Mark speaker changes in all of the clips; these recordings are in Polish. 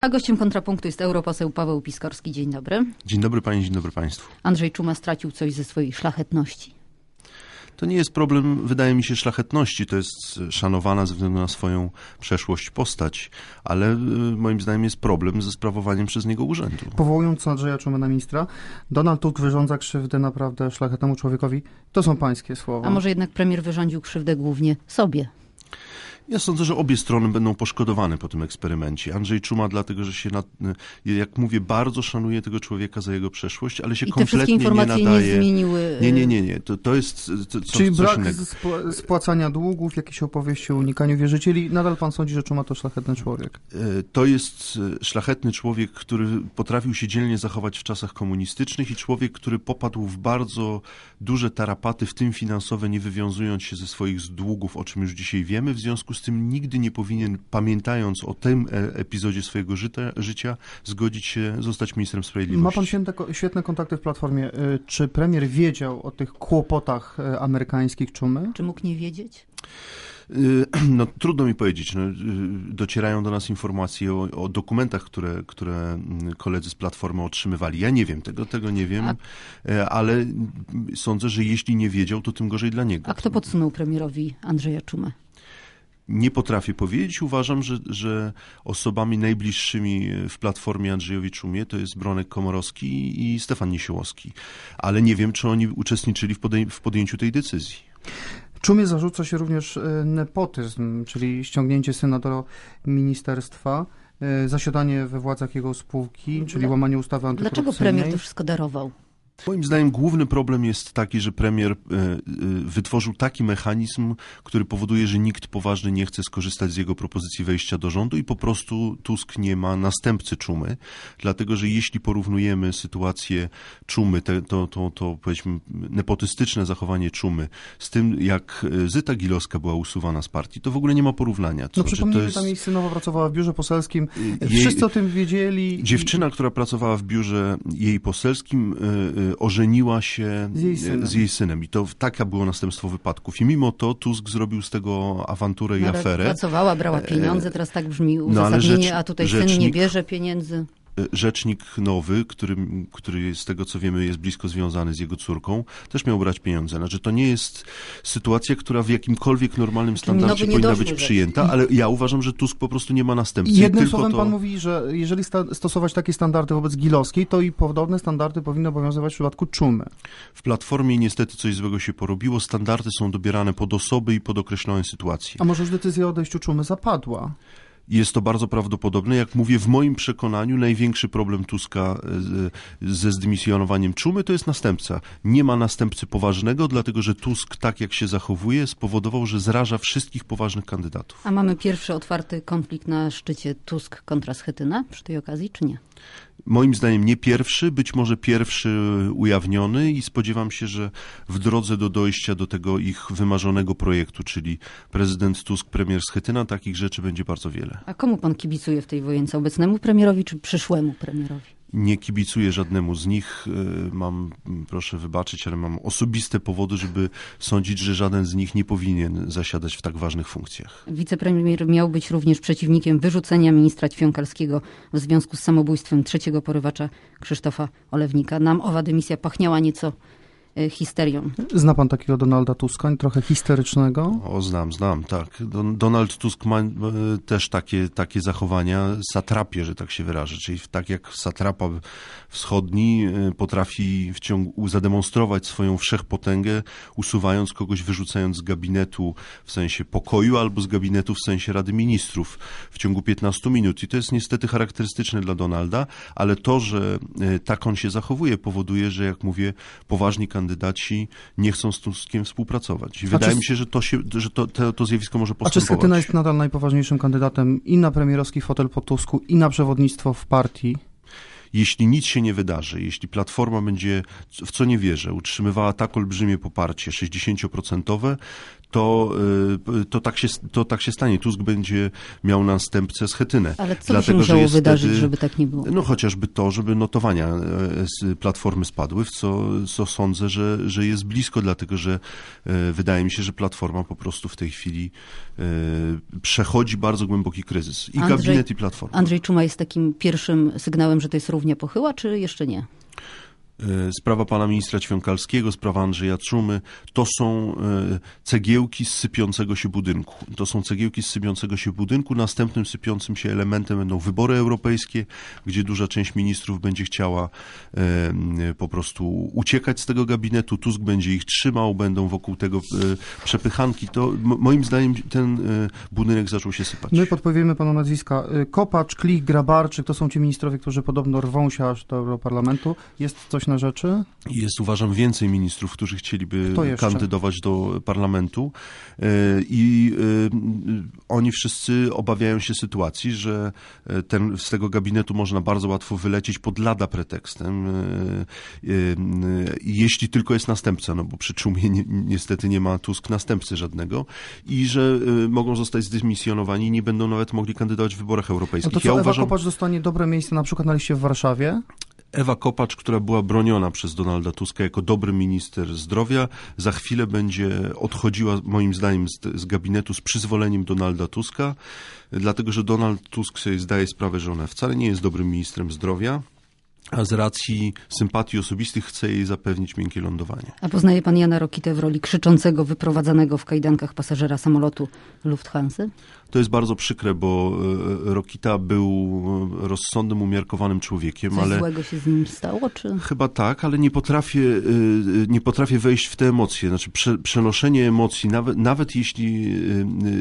Speaker 1: A gościem kontrapunktu jest europoseł Paweł Piskorski. Dzień dobry.
Speaker 2: Dzień dobry panie, dzień dobry państwu.
Speaker 1: Andrzej Czuma stracił coś ze swojej szlachetności.
Speaker 2: To nie jest problem, wydaje mi się, szlachetności. To jest e, szanowana ze względu na swoją przeszłość postać, ale e, moim zdaniem jest problem ze sprawowaniem przez niego urzędu.
Speaker 3: Powołując Andrzeja Czumę na ministra, Donald Tusk wyrządza krzywdę naprawdę szlachetnemu człowiekowi. To są pańskie słowa. A może jednak premier wyrządził krzywdę głównie sobie?
Speaker 2: Ja sądzę, że obie strony będą poszkodowane po tym eksperymencie. Andrzej Czuma, dlatego że się, nad, y, jak mówię, bardzo szanuje tego człowieka za jego przeszłość, ale się I kompletnie nie nadaje. Nie, zmieniły... Y, nie, nie, nie, nie. To, to jest y, to, Czyli brak innego.
Speaker 3: spłacania długów, jakieś opowieści o unikaniu wierzycieli. Nadal pan sądzi, że Czuma to szlachetny człowiek?
Speaker 2: To jest szlachetny człowiek, który potrafił się dzielnie zachować w czasach komunistycznych i człowiek, który popadł w bardzo duże tarapaty, w tym finansowe, nie wywiązując się ze swoich długów, o czym już dzisiaj wiemy. W związku z tym nigdy nie powinien, pamiętając o tym e, epizodzie swojego życia, zgodzić się zostać ministrem sprawiedliwości.
Speaker 3: Ma pan święte, świetne kontakty w Platformie. E, czy premier wiedział o tych kłopotach e, amerykańskich czumy? Czy mógł nie wiedzieć?
Speaker 2: No, trudno mi powiedzieć. No, docierają do nas informacje o, o, dokumentach, które, które mm, koledzy z Platformy otrzymywali. Ja nie wiem tego, tego nie wiem, a... ale sądzę, że jeśli nie wiedział, to tym gorzej dla niego.
Speaker 1: A kto podsunął premierowi Andrzeja Czumę?
Speaker 2: nie potrafię powiedzieć. Uważam, że, że osobami najbliższymi e, w Platformie Andrzejowi Czumie to jest Bronek Komorowski i Stefan Niesiołowski. Ale nie wiem, czy oni uczestniczyli w, podej- w podjęciu tej decyzji.
Speaker 3: Czumie zarzuca się również e, nepotyzm, czyli ściągnięcie syna do ministerstwa e, zasiadanie we władzach jego spółki, czyli łamanie ustawy antykorupcyjnej. Dlaczego premier to wszystko darował? Moim zdaniem
Speaker 2: główny problem jest taki, że premier e, e, wytworzył taki mechanizm, który powoduje, że nikt poważny nie chce skorzystać z jego propozycji wejścia do rządu i po prostu Tusk nie ma następcy Czumy, dlatego że jeśli porównujemy sytuację Czumy, te, to, to, to powiedzmy nepotystyczne zachowanie Czumy z tym, jak e, Zyta Gilowska była usuwana z partii, to w ogóle nie ma porównania. Co, no przypomnijmy, jest... że tam jej
Speaker 3: synowa pracowała w biurze poselskim, jej... wszyscy o tym wiedzieli.
Speaker 2: Dziewczyna, która pracowała w biurze jej poselskim... Yy, Y, ożeniła się z jej, y, z jej, synem. I to takie było następstwo wypadków. I mimo to Tusk zrobił z tego awanturę no, i aferę. Pracowała, brała e, pieniądze, teraz tak brzmi no, uzasadnienie, no, rzecz, a tutaj rzecznik, syn nie bierze pieniędzy rzecznik nowy, który, który z tego co wiemy jest blisko związany z jego córką, też miał brać pieniądze. Znaczy to nie jest sytuacja, która w jakimkolwiek normalnym standardzie powinna być przyjęta, ale ja uważam, że Tusk po prostu nie ma następcy. Jednym Tylko słowem to... pan
Speaker 3: mówi, że jeżeli stosować takie standardy wobec Gilowskiej, to i podobne standardy powinny obowiązywać w przypadku Czumy.
Speaker 2: W Platformie niestety coś złego się porobiło. Standardy są dobierane pod osoby i pod określone sytuacje.
Speaker 3: A może już decyzja o odejściu Czumy zapadła?
Speaker 2: jest to bardzo prawdopodobne. Jak mówię, w moim przekonaniu największy problem Tuska e, ze zdymisjonowaniem Czumy to jest następca. Nie ma następcy poważnego, dlatego że Tusk tak jak się zachowuje spowodował, że zraża wszystkich poważnych kandydatów.
Speaker 1: A mamy pierwszy otwarty konflikt na szczycie Tusk kontra Schetyna przy tej okazji, czy nie?
Speaker 2: moim zdaniem nie pierwszy, być może pierwszy ujawniony i spodziewam się, że w drodze do dojścia do tego ich wymarzonego projektu, czyli prezydent Tusk, premier Schetyna, takich rzeczy będzie bardzo wiele.
Speaker 1: A komu pan kibicuje w tej wojence? Obecnemu premierowi czy przyszłemu premierowi?
Speaker 2: Nie kibicuję żadnemu z nich. Y, mam, proszę wybaczyć, ale mam osobiste powody, żeby sądzić, że żaden z nich nie powinien zasiadać w tak ważnych funkcjach.
Speaker 1: Wicepremier miał być również przeciwnikiem wyrzucenia ministra Ćwiąkalskiego w związku z samobójstwem trzeciego porywacza Krzysztofa Olewnika. Nam owa dymisja pachniała nieco
Speaker 3: E, histerią. Zna pan takiego Donalda Tuska, trochę histerycznego? O, znam, znam,
Speaker 2: tak. Don, Donald Tusk ma e, też takie, takie zachowania, satrapie, że tak się wyrażę, czyli tak jak satrapa wschodni e, potrafi w ciągu, zademonstrować swoją wszechpotęgę, usuwając kogoś, wyrzucając z gabinetu w sensie pokoju albo z gabinetu w sensie Rady Ministrów w ciągu 15 minut. I to jest niestety charakterystyczne dla Donalda, ale to, że tak on się zachowuje, powoduje, że jak mówię, poważni kandydaci kandydaci nie chcą z Tuskiem współpracować. Wydaje czy... mi się, że, to, się, że to, to, to zjawisko może postępować. A czy Schetyna jest
Speaker 3: nadal najpoważniejszym kandydatem i na premierowski fotel po Tusku, i na przewodnictwo w partii? jeśli nic się nie wydarzy, jeśli Platforma będzie, w co nie
Speaker 2: wierzę, utrzymywała tak olbrzymie poparcie, 60%, to, y, to, tak się, to tak się stanie. Tusk będzie miał następcę schetynę. Ale co Dlatego, się musiało że wydarzyć, wtedy, żeby tak nie było? No chociażby to, żeby notowania e, z Platformy spadły, w co, co sądzę, że, że jest blisko, dlatego że e, wydaje mi się, że Platforma po prostu w tej chwili e, przechodzi bardzo głęboki kryzys. I Andrzej, gabinet, i Platforma. Andrzej
Speaker 1: Czuma jest takim pierwszym sygnałem, że to jest ruch równie pochyła, czy jeszcze nie?
Speaker 2: E, sprawa pana ministra Ćwiąkalskiego, sprawa Andrzeja Czumy, to są e, cegiełki z sypiącego się budynku. To są cegiełki z sypiącego się budynku. Następnym sypiącym się elementem będą wybory europejskie, gdzie duża część ministrów będzie chciała e, po prostu uciekać z tego gabinetu. Tusk będzie ich trzymał, będą wokół tego przepychanki. To moim zdaniem ten budynek zaczął się sypać.
Speaker 3: My podpowiemy panu nazwiska. Kopacz, Klich, Grabarczyk to są ci ministrowie, którzy podobno rwą się aż do Europarlamentu. Jest coś rzeczy?
Speaker 2: Jest, uważam, więcej ministrów, którzy chcieliby kandydować do parlamentu e, i e, oni wszyscy obawiają się sytuacji, że e, ten, z tego gabinetu można bardzo łatwo wylecieć pod lada pretekstem, jeśli tylko jest następca, no bo przy czumie niestety nie ma Tusk następcy żadnego i że mogą zostać zdymisjonowani i nie będą nawet mogli kandydować w wyborach europejskich. No to co, ja Ewa uważam...
Speaker 3: Kopacz dostanie dobre miejsce na przykład na liście w Warszawie?
Speaker 2: Ewa Kopacz, która była broniona przez Donalda Tuska jako dobry minister zdrowia, za chwilę będzie odchodziła, moim zdaniem, z, z gabinetu z przyzwoleniem Donalda Tuska, dlatego że Donald Tusk sobie zdaje sprawę, że ona wcale nie jest dobrym ministrem zdrowia a z racji sympatii osobistych chce jej zapewnić miękkie lądowanie.
Speaker 1: A poznaje pan Jana Rokitę w roli krzyczącego, wyprowadzanego w kajdankach pasażera samolotu Lufthansa?
Speaker 2: To jest bardzo przykre, bo e, Rokita był e, rozsądnym, umiarkowanym człowiekiem, Coś ale... złego się z nim stało, czy...? Chyba tak, ale nie potrafię, e, nie potrafię wejść w te emocje. Znaczy prze, przenoszenie emocji, nawet, nawet jeśli,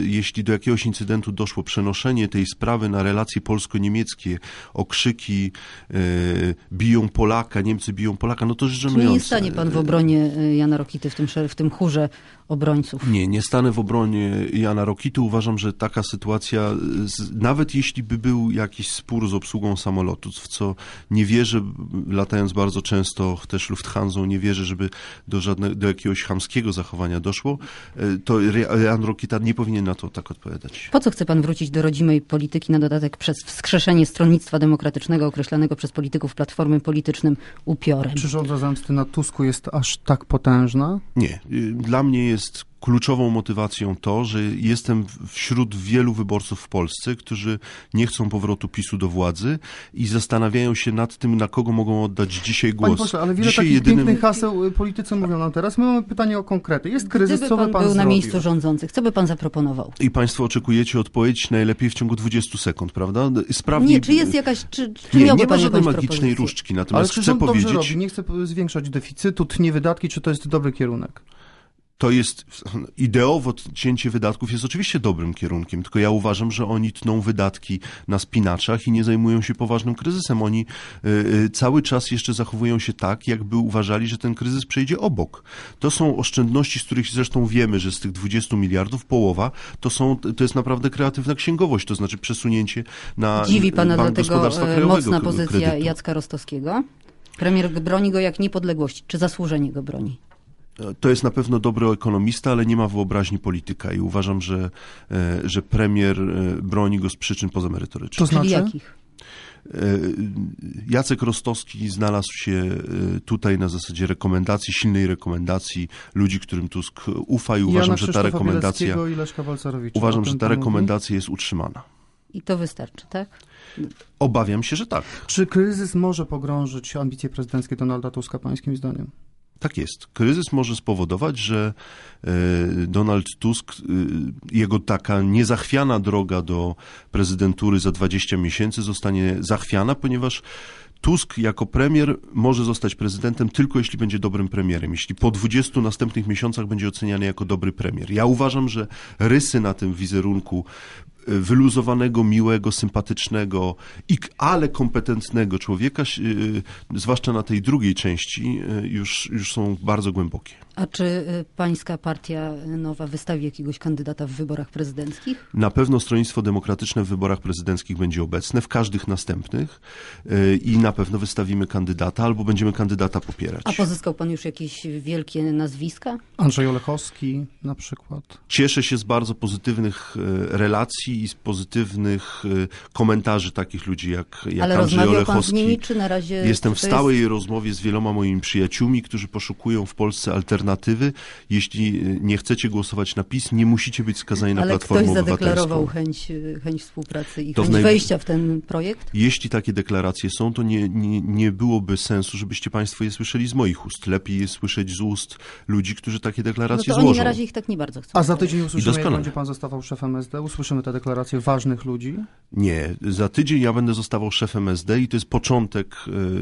Speaker 2: jeśli do jakiegoś incydentu doszło, przenoszenie tej sprawy na relacje polsko-niemieckie, okrzyki, biją Polaka, Niemcy biją Polaka, no to życzę Czy nie stanie pan w obronie
Speaker 1: y, Jana Rokity w tym, w tym chórze obrońców.
Speaker 2: Nie, nie stanę w obronie Jana Rokitu. Uważam, że taka sytuacja, nawet jeśli by był jakiś spór z obsługą samolotu, w co nie wierzę, latając bardzo często też Lufthansa, nie wierzę, żeby do, żadne, do jakiegoś chamskiego zachowania doszło, e, to Jan Rokita nie powinien na to tak odpowiadać.
Speaker 1: Po co chce pan wrócić do rodzimej polityki, na dodatek przez wskrzeszenie stronnictwa demokratycznego określanego przez polityków Platformy Politycznym upiorem? Czy rządza zemsty na Tusku jest
Speaker 3: aż tak potężna?
Speaker 2: Nie. Y, dla mnie jest jest kluczową motywacją to, że jestem wśród wielu wyborców w Polsce, którzy nie chcą powrotu PiSu do władzy i zastanawiają się nad tym, na kogo mogą oddać dzisiaj głos. Panie pośle, ale wiele dzisiaj takich jedynym... pięknych
Speaker 3: haseł y, politycy mówią nam no teraz. My mamy pytanie o konkrety. Jest kryzys, Gdyby co by pan, pan był zrobił? na miejscu rządzących, co by pan zaproponował?
Speaker 2: I państwo oczekujecie odpowiedź najlepiej w ciągu 20 sekund, prawda? Sprawdzi... Nie, czy jest jakaś, czy, czy nie, nie ma żadnej magicznej różdżki, natomiast ale chcę powiedzieć... Robi?
Speaker 3: Nie chcę zwiększać deficytu, tnie wydatki, czy to jest dobry kierunek?
Speaker 2: to jest ideowo cięcie wydatków jest oczywiście dobrym kierunkiem, tylko ja uważam, że oni tną wydatki na spinaczach i nie zajmują się poważnym kryzysem. Oni y, y, cały czas jeszcze zachowują się tak, jakby uważali, że ten kryzys przejdzie obok. To są oszczędności, z których zresztą wiemy, że z tych 20 miliardów połowa to są to jest naprawdę kreatywna księgowość, to znaczy przesunięcie na y, Dziwi pana Bank dlatego e, mocna pozycja kredytu.
Speaker 1: Jacka Rostowskiego? Premier broni go jak niepodległości. Czy zasłużenie go
Speaker 2: broni? to jest na pewno dobry ekonomista, ale nie ma wyobraźni polityka i uważam, że, e, że premier e, broni go z przyczyn pozamerytorycznych. To znaczy? jakich? E, Jacek Rostowski znalazł się tutaj na zasadzie rekomendacji, silnej rekomendacji ludzi, którym Tusk ufa i uważam, Jana że ta rekomendacja uważam, że ta rekomendacja jest utrzymana.
Speaker 3: I to wystarczy, tak? Obawiam się, że tak. Czy kryzys może pogrążyć ambicje prezydenckie Donalda Tuska, pańskim zdaniem? Tak
Speaker 2: jest. Kryzys może spowodować, że e, Donald Tusk, e, jego taka niezachwiana droga do prezydentury za 20 miesięcy zostanie zachwiana, ponieważ Tusk jako premier może zostać prezydentem tylko jeśli będzie dobrym premierem, jeśli po 20 następnych miesiącach będzie oceniany jako dobry premier. Ja uważam, że rysy na tym wizerunku e, wyluzowanego, miłego, sympatycznego, i, ale kompetentnego człowieka, e, zwłaszcza na tej drugiej części, e, już, już są bardzo głębokie.
Speaker 1: A czy y, pańska partia nowa wystawi jakiegoś kandydata w wyborach prezydenckich?
Speaker 2: Na pewno Stronnictwo Demokratyczne w wyborach prezydenckich będzie obecne, w każdych następnych y, i na pewno wystawimy kandydata albo będziemy kandydata popierać.
Speaker 1: A pozyskał pan już jakieś wielkie nazwiska?
Speaker 3: Andrzej Olechowski na przykład.
Speaker 2: Cieszę się z bardzo pozytywnych y, relacji i z pozytywnych komentarzy takich ludzi jak, jak Ale Andrzej Olechowski. Pan z nimi, czy na razie Jestem w stałej jest... rozmowie z wieloma moimi przyjaciółmi, którzy poszukują w Polsce alternatyw alternatywy. Jeśli e, nie chcecie głosować na PiS, nie musicie być skazani na Ale Platformę ktoś zadeklarował
Speaker 1: chęć, e, chęć współpracy i to chęć naj... wejścia w ten projekt?
Speaker 2: Jeśli takie deklaracje są, to nie, nie, nie byłoby sensu, żebyście Państwo je słyszeli z moich ust. Lepiej je słyszeć z ust ludzi, którzy takie no deklaracje no to złożą. na razie ich tak nie bardzo chcą.
Speaker 3: A za tydzień usłyszymy, jak będzie Pan zostawał szefem SD? Usłyszymy te deklaracje ważnych ludzi?
Speaker 2: Nie. Za tydzień ja będę zostawał szefem SD i to jest początek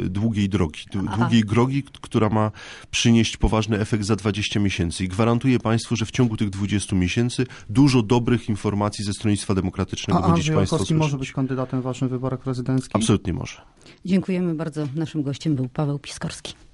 Speaker 2: e, długiej drogi. Długiej drogi, która ma przynieść poważny efekt za za 20 miesięcy i gwarantuję Państwu, że w ciągu tych 20 miesięcy dużo dobrych informacji ze stronnictwa demokratycznego będzie będziecie Państwo słyszeć. może
Speaker 3: być kandydatem w Waszym wyborach prezydenckich? Absolutnie
Speaker 2: może.
Speaker 1: Dziękujemy bardzo. Naszym gościem był Paweł Piskorski.